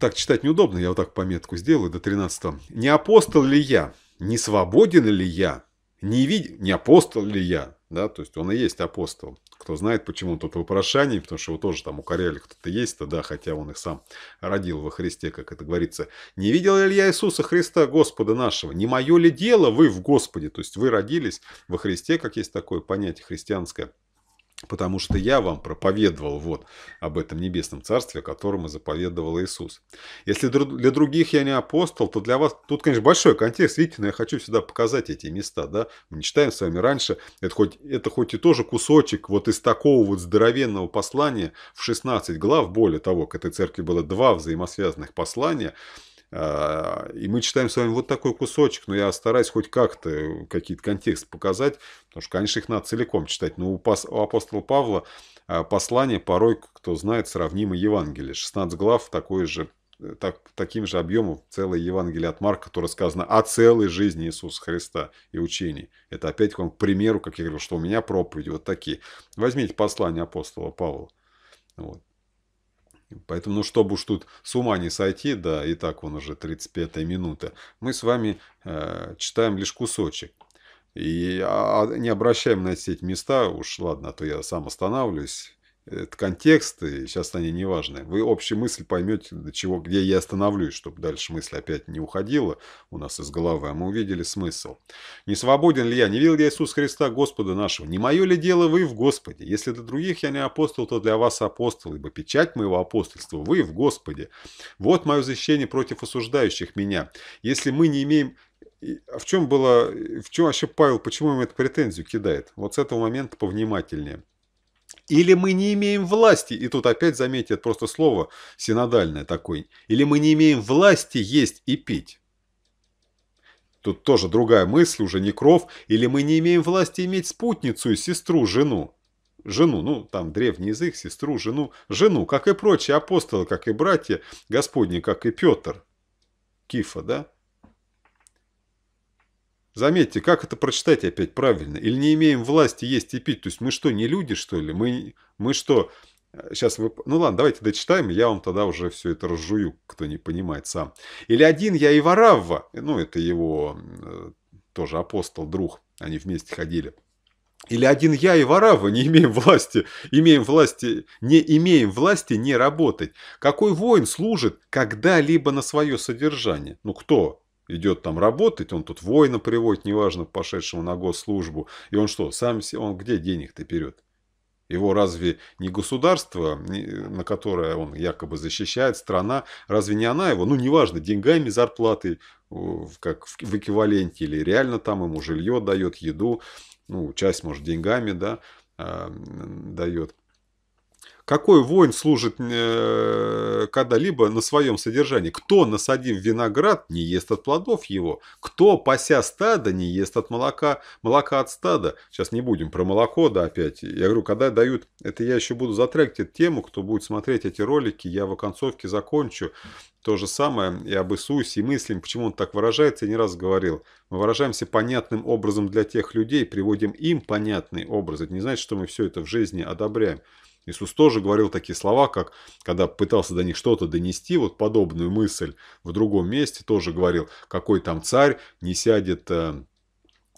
Так читать неудобно, я вот так пометку сделаю до 13. Не апостол ли я? Не свободен ли я? Не, вид... не апостол ли я? Да, то есть он и есть апостол. Кто знает, почему он тут вопрошаний, потому что его тоже там укоряли, кто-то есть-то, да, хотя он их сам родил во Христе, как это говорится. «Не видел ли я Иисуса Христа, Господа нашего? Не мое ли дело вы в Господе?» То есть вы родились во Христе, как есть такое понятие христианское. Потому что я вам проповедовал вот об этом небесном царстве, о котором и заповедовал Иисус. Если для других я не апостол, то для вас... Тут, конечно, большой контекст, видите, но я хочу сюда показать эти места. Да? Мы не читаем с вами раньше. Это хоть, это хоть и тоже кусочек вот из такого вот здоровенного послания в 16 глав. Более того, к этой церкви было два взаимосвязанных послания – а, и мы читаем с вами вот такой кусочек, но я стараюсь хоть как-то какие-то контексты показать, потому что, конечно, их надо целиком читать. Но у апостола Павла а, послание порой, кто знает, сравнимо Евангелие. 16 глав, такой же э, так, таким же объемом целое Евангелие от Марка, которое сказано о целой жизни Иисуса Христа и учении. Это опять вам к примеру, как я говорил, что у меня проповеди вот такие. Возьмите послание апостола Павла. Вот. Поэтому, ну, чтобы уж тут с ума не сойти, да, и так он уже 35-я минута, мы с вами э, читаем лишь кусочек. И а, а, не обращаем на эти места, уж ладно, а то я сам останавливаюсь, это контексты, сейчас они не важны. Вы общую мысль поймете, до чего, где я остановлюсь, чтобы дальше мысль опять не уходила у нас из головы, а мы увидели смысл. «Не свободен ли я? Не видел я Иисуса Христа, Господа нашего? Не мое ли дело вы в Господе? Если для других я не апостол, то для вас апостол, ибо печать моего апостольства вы в Господе. Вот мое защищение против осуждающих меня. Если мы не имеем а в чем было, в чем вообще Павел, почему ему эту претензию кидает? Вот с этого момента повнимательнее. Или мы не имеем власти, и тут опять заметят просто слово синодальное такое, или мы не имеем власти есть и пить. Тут тоже другая мысль, уже не кров, или мы не имеем власти иметь спутницу и сестру, жену. Жену, ну там древний язык, сестру, жену, жену, как и прочие апостолы, как и братья Господни, как и Петр. Кифа, да? Заметьте, как это прочитать опять правильно? Или не имеем власти есть и пить? То есть мы что, не люди, что ли? Мы, мы что? Сейчас вы... Ну ладно, давайте дочитаем, я вам тогда уже все это разжую, кто не понимает сам. Или один я и Варавва, ну это его э, тоже апостол, друг, они вместе ходили. Или один я и Варавва не имеем власти, имеем власти, не имеем власти не работать. Какой воин служит когда-либо на свое содержание? Ну кто? идет там работать, он тут воина приводит, неважно, пошедшего на госслужбу, и он что, сам себе он где денег-то берет? Его разве не государство, на которое он якобы защищает, страна, разве не она его, ну, неважно, деньгами, зарплатой, как в эквиваленте, или реально там ему жилье дает, еду, ну, часть, может, деньгами, да, а, дает. Какой воин служит э, когда-либо на своем содержании? Кто, насадив виноград, не ест от плодов его? Кто, пася стада, не ест от молока, молока от стада? Сейчас не будем про молоко, да, опять. Я говорю, когда дают, это я еще буду затрекать эту тему, кто будет смотреть эти ролики, я в оконцовке закончу. То же самое и об Иисусе, и мыслим, почему он так выражается, я не раз говорил. Мы выражаемся понятным образом для тех людей, приводим им понятный образ. Это не значит, что мы все это в жизни одобряем. Иисус тоже говорил такие слова, как когда пытался до них что-то донести, вот подобную мысль в другом месте тоже говорил, какой там царь не сядет э,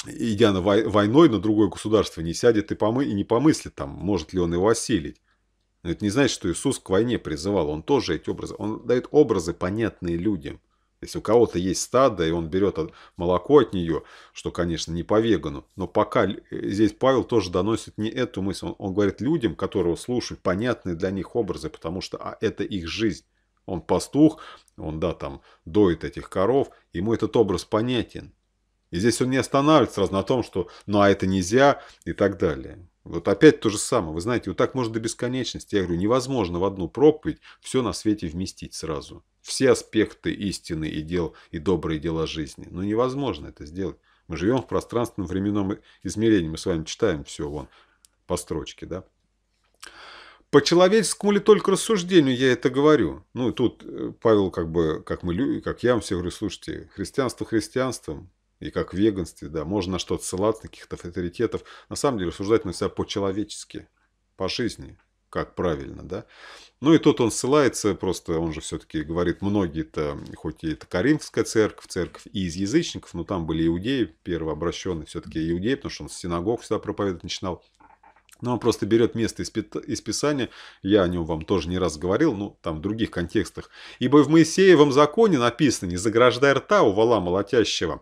идя на войной на другое государство, не сядет и, помы, и не помыслит там, может ли он его осилить. Но это не значит, что Иисус к войне призывал, он тоже эти образы, он дает образы, понятные людям. Если у кого-то есть стадо, и он берет молоко от нее, что, конечно, не по вегану, но пока э, здесь Павел тоже доносит не эту мысль. Он, он говорит людям, которого слушают, понятные для них образы, потому что а, это их жизнь. Он пастух, он, да, там, доит этих коров, ему этот образ понятен. И здесь он не останавливается сразу на том, что «ну а это нельзя» и так далее. Вот опять то же самое. Вы знаете, вот так можно до бесконечности. Я говорю, невозможно в одну проповедь все на свете вместить сразу. Все аспекты истины и дел, и добрые дела жизни. Но ну, невозможно это сделать. Мы живем в пространственном временном измерении. Мы с вами читаем все вон по строчке, да? По человеческому ли только рассуждению я это говорю? Ну, тут э, Павел, как бы, как мы, как я вам все говорю, слушайте, христианство христианством, и как в веганстве, да, можно на что-то ссылаться, на каких-то авторитетов. На самом деле рассуждать на себя по-человечески, по жизни, как правильно, да. Ну и тут он ссылается, просто он же все-таки говорит, многие-то, хоть и это Каримская церковь, церковь и из язычников, но там были иудеи, первообращенные все-таки иудеи, потому что он с синагог всегда проповедовать начинал. Но он просто берет место из, из Писания, я о нем вам тоже не раз говорил, но ну, там в других контекстах. «Ибо в Моисеевом законе написано, не заграждай рта у вала молотящего».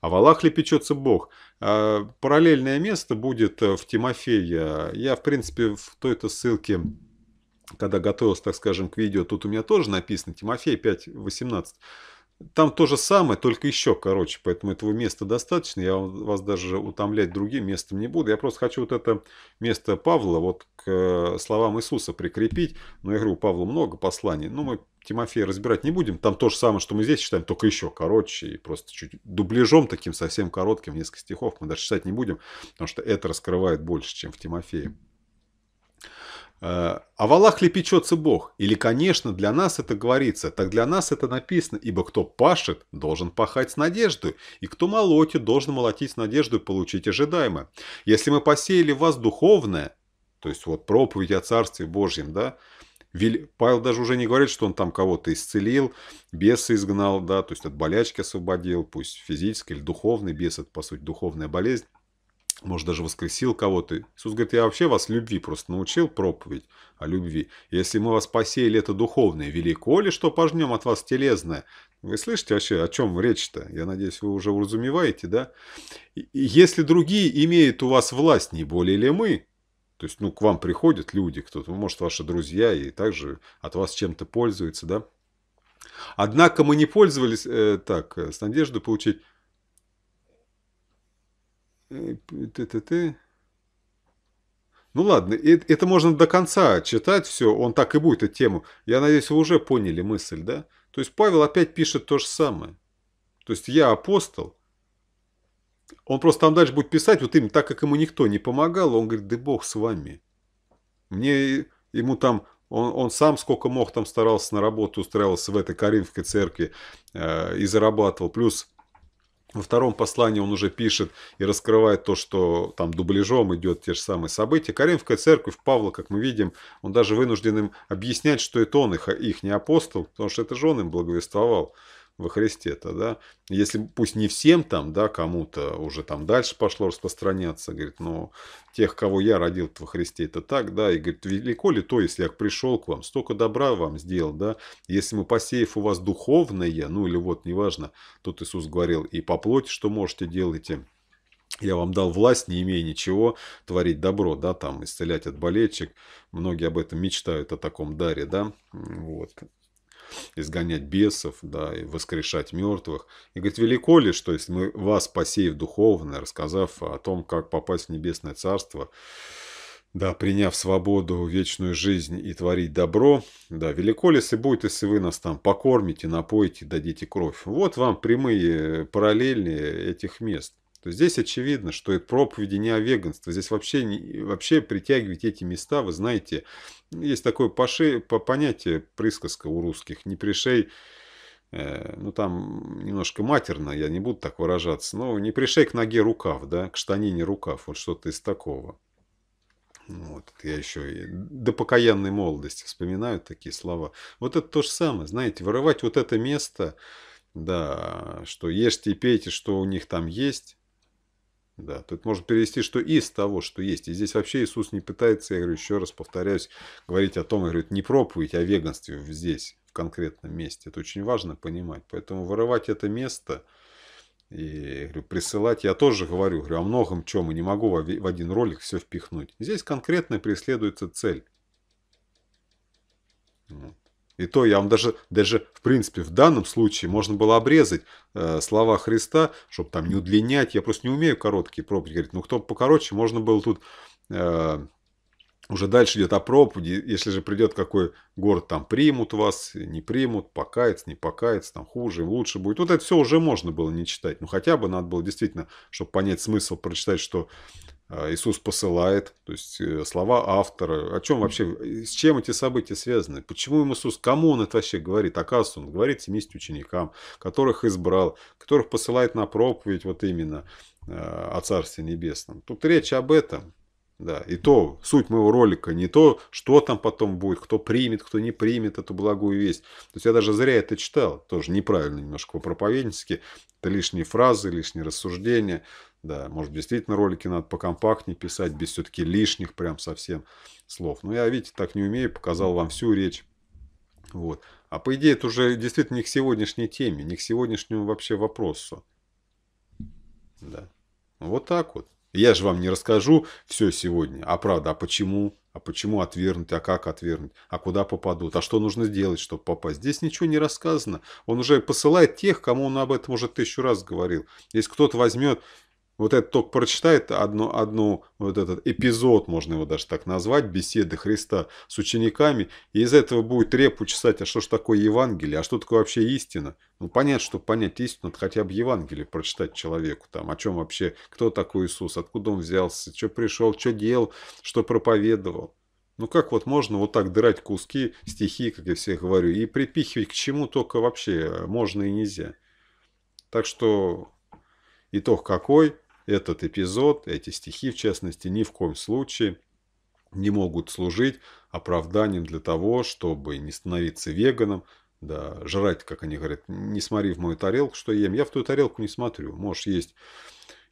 А в ли печется Бог. А параллельное место будет э, в Тимофея. Я, в принципе, в той-то ссылке когда готовился, так скажем, к видео, тут у меня тоже написано Тимофей 5.18. Там то же самое, только еще короче, поэтому этого места достаточно. Я вас даже утомлять другим местом не буду. Я просто хочу вот это место Павла вот Э, словам Иисуса прикрепить. Но я говорю, у Павла много посланий. Но ну, мы Тимофея разбирать не будем. Там то же самое, что мы здесь читаем, только еще короче. И просто чуть дубляжом таким совсем коротким, несколько стихов. Мы даже читать не будем, потому что это раскрывает больше, чем в Тимофее. Э, «А в ли печется Бог?» Или, конечно, для нас это говорится, так для нас это написано, ибо кто пашет, должен пахать с надеждой, и кто молотит, должен молотить с надеждой получить ожидаемое. Если мы посеяли в вас духовное, то есть вот проповедь о Царстве Божьем, да, Павел даже уже не говорит, что он там кого-то исцелил, беса изгнал, да, то есть от болячки освободил, пусть физический или духовный бес это, по сути, духовная болезнь, может, даже воскресил кого-то. Иисус говорит, я вообще вас любви просто научил проповедь о любви. Если мы вас посеяли, это духовное, велико ли, что пожнем от вас телесное? Вы слышите вообще, о чем речь-то? Я надеюсь, вы уже уразумеваете, да? если другие имеют у вас власть, не более ли мы? То есть, ну, к вам приходят люди, кто-то, ну, может, ваши друзья, и также от вас чем-то пользуются, да? Однако мы не пользовались э, так, э, с надеждой получить... Э, Ты-ты-ты... Ну ладно, это можно до конца читать все, он так и будет эту тему. Я надеюсь, вы уже поняли мысль, да? То есть Павел опять пишет то же самое. То есть я апостол, он просто там дальше будет писать, вот им, так как ему никто не помогал, он говорит, да бог с вами. Мне ему там, он, он сам сколько мог там старался на работу, устраивался в этой Каринской церкви э, и зарабатывал. Плюс во втором послании он уже пишет и раскрывает то, что там дубляжом идет те же самые события. Коринфская церковь Павла, как мы видим, он даже вынужден им объяснять, что это он их, их не апостол, потому что это же он им благовествовал во Христе-то, да, если пусть не всем там, да, кому-то уже там дальше пошло распространяться, говорит, но тех, кого я родил во Христе, это так, да, и говорит, велико ли то, если я пришел к вам, столько добра вам сделал, да, если мы посеяв у вас духовное, ну или вот, неважно, тут Иисус говорил, и по плоти, что можете, делайте, я вам дал власть, не имея ничего, творить добро, да, там, исцелять от болельщик. Многие об этом мечтают, о таком даре, да, вот изгонять бесов, да, и воскрешать мертвых. И говорит, велико ли, что если мы вас посеяв духовно, рассказав о том, как попасть в небесное царство, да, приняв свободу, вечную жизнь и творить добро, да, велико ли если будет, если вы нас там покормите, напоите, дадите кровь. Вот вам прямые параллели этих мест то здесь очевидно, что и проповеди не о веганстве. Здесь вообще, не, вообще притягивать эти места, вы знаете, ну, есть такое поши, по понятие, присказка у русских, не пришей, э, ну там немножко матерно, я не буду так выражаться, но не пришей к ноге рукав, да, к штанине рукав, вот что-то из такого. Вот, я еще и до покаянной молодости вспоминаю такие слова. Вот это то же самое, знаете, вырывать вот это место, да, что ешьте и пейте, что у них там есть, да, тут можно перевести, что из того, что есть. И здесь вообще Иисус не пытается, я говорю, еще раз повторяюсь, говорить о том, говорю, не проповедь а о веганстве здесь, в конкретном месте. Это очень важно понимать. Поэтому вырывать это место и говорю, присылать, я тоже говорю, говорю о многом чем, и не могу в один ролик все впихнуть. Здесь конкретно преследуется цель. И то я вам даже, даже в принципе, в данном случае можно было обрезать э, слова Христа, чтобы там не удлинять. Я просто не умею короткие проповеди говорить. Ну, кто покороче, можно было тут... Э, уже дальше идет о проповеди. Если же придет какой город, там примут вас, не примут, покаяться, не покаяться, там хуже, лучше будет. Вот это все уже можно было не читать. Ну, хотя бы надо было действительно, чтобы понять смысл, прочитать, что а, Иисус посылает, то есть э, слова автора, о чем вообще, э, с чем эти события связаны, почему им Иисус, кому он это вообще говорит, оказывается, он говорит 70 ученикам, которых избрал, которых посылает на проповедь вот именно э, о Царстве Небесном. Тут речь об этом, да, и то, суть моего ролика не то, что там потом будет, кто примет, кто не примет эту благую весть. То есть я даже зря это читал, тоже неправильно немножко по-проповеднически. Это лишние фразы, лишние рассуждения. Да, может, действительно ролики надо покомпактнее писать, без все-таки лишних прям совсем слов. Но ну, я, видите, так не умею, показал вам всю речь. Вот. А по идее, это уже действительно не к сегодняшней теме, не к сегодняшнему вообще вопросу. Да. Ну, вот так вот. Я же вам не расскажу все сегодня. А правда, а почему? А почему отвергнуть? А как отвергнуть? А куда попадут? А что нужно сделать, чтобы попасть? Здесь ничего не рассказано. Он уже посылает тех, кому он об этом уже тысячу раз говорил. Если кто-то возьмет вот этот ток прочитает одну, одну, вот этот эпизод, можно его даже так назвать, беседы Христа с учениками, и из этого будет репу чесать, а что ж такое Евангелие, а что такое вообще истина. Ну, понятно, чтобы понять истину, надо хотя бы Евангелие прочитать человеку, там, о чем вообще, кто такой Иисус, откуда он взялся, что пришел, что делал, что проповедовал. Ну как вот можно вот так драть куски, стихи, как я все говорю, и припихивать к чему только вообще э, можно и нельзя. Так что итог какой – этот эпизод, эти стихи в частности, ни в коем случае не могут служить оправданием для того, чтобы не становиться веганом, да, жрать, как они говорят, не смотри в мою тарелку, что ем. Я в ту тарелку не смотрю. Можешь есть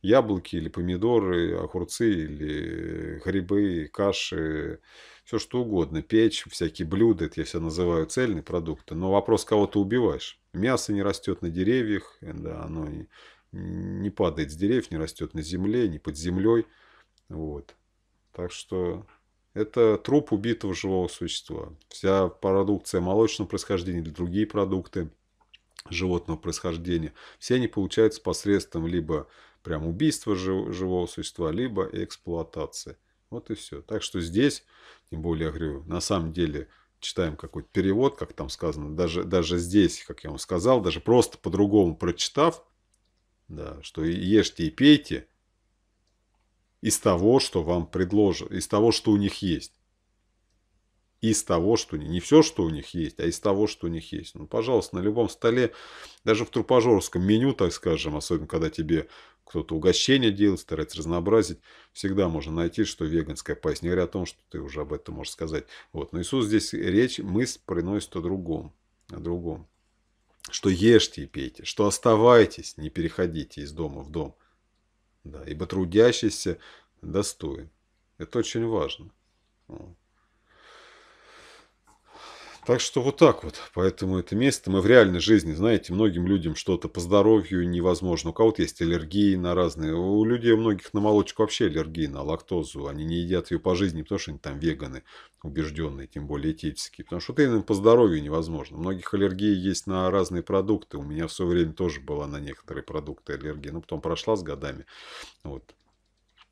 яблоки или помидоры, огурцы или грибы, каши, все что угодно, печь, всякие блюда, это я все называю цельные продукты. Но вопрос, кого ты убиваешь. Мясо не растет на деревьях, да, оно не падает с деревьев, не растет на земле, не под землей. Вот. Так что это труп убитого живого существа. Вся продукция молочного происхождения или другие продукты животного происхождения, все они получаются посредством либо прям убийства жив живого существа, либо эксплуатации. Вот и все. Так что здесь, тем более, я говорю, на самом деле читаем какой-то перевод, как там сказано, даже, даже здесь, как я вам сказал, даже просто по-другому прочитав, да, что ешьте и пейте из того, что вам предложат, из того, что у них есть. Из того, что не не все, что у них есть, а из того, что у них есть. Ну, пожалуйста, на любом столе, даже в трупожорском меню, так скажем, особенно когда тебе кто-то угощение делает, старается разнообразить, всегда можно найти, что веганская пасть. Не говоря о том, что ты уже об этом можешь сказать. Вот. Но Иисус здесь речь, мысль приносит о другом. О другом что ешьте и пейте, что оставайтесь, не переходите из дома в дом. Да, ибо трудящийся достоин. Это очень важно. Так что вот так вот. Поэтому это место. Мы в реальной жизни, знаете, многим людям что-то по здоровью невозможно. У кого-то есть аллергии на разные. У людей, у многих на молочку вообще аллергии на лактозу. Они не едят ее по жизни, потому что они там веганы убежденные, тем более этические. Потому что это именно по здоровью невозможно. У многих аллергии есть на разные продукты. У меня в свое время тоже была на некоторые продукты аллергия. Но потом прошла с годами. Вот.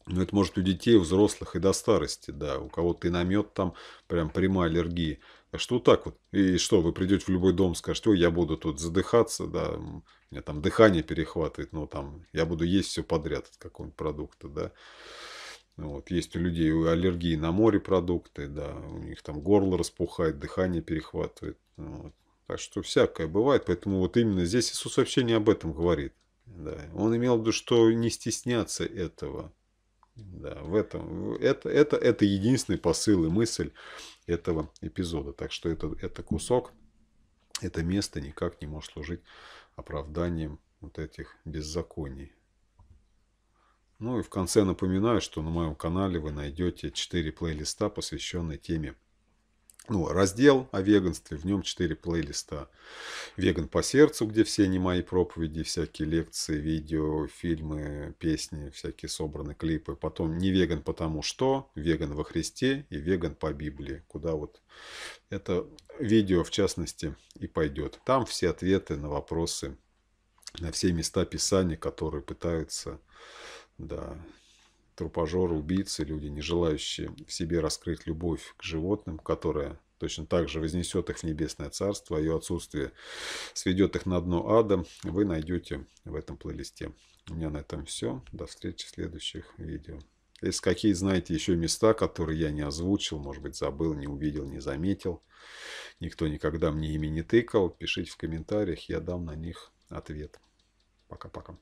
Но это может у детей, у взрослых и до старости, да. У кого-то и на мед там прям прямая аллергия. Так что так вот. И что, вы придете в любой дом, скажете, ой, я буду тут задыхаться, да, у меня там дыхание перехватывает, но там я буду есть все подряд от какого-нибудь продукта, да. Вот, есть у людей аллергии на море продукты, да, у них там горло распухает, дыхание перехватывает. Ну вот. Так что всякое бывает, поэтому вот именно здесь Иисус вообще не об этом говорит. Да. Он имел в виду, что не стесняться этого, да, в этом, это, это, это единственный посыл и мысль этого эпизода. Так что это, это кусок, это место никак не может служить оправданием вот этих беззаконий. Ну и в конце напоминаю, что на моем канале вы найдете 4 плейлиста, посвященные теме ну, раздел о веганстве, в нем 4 плейлиста. «Веган по сердцу», где все не мои проповеди, всякие лекции, видео, фильмы, песни, всякие собраны клипы. Потом «Не веган потому что», «Веган во Христе» и «Веган по Библии», куда вот это видео, в частности, и пойдет. Там все ответы на вопросы, на все места Писания, которые пытаются да, трупожоры, убийцы, люди, не желающие в себе раскрыть любовь к животным, которая точно так же вознесет их в небесное царство, а ее отсутствие сведет их на дно ада, вы найдете в этом плейлисте. У меня на этом все. До встречи в следующих видео. Если какие знаете еще места, которые я не озвучил, может быть, забыл, не увидел, не заметил, никто никогда мне ими не тыкал, пишите в комментариях, я дам на них ответ. Пока-пока.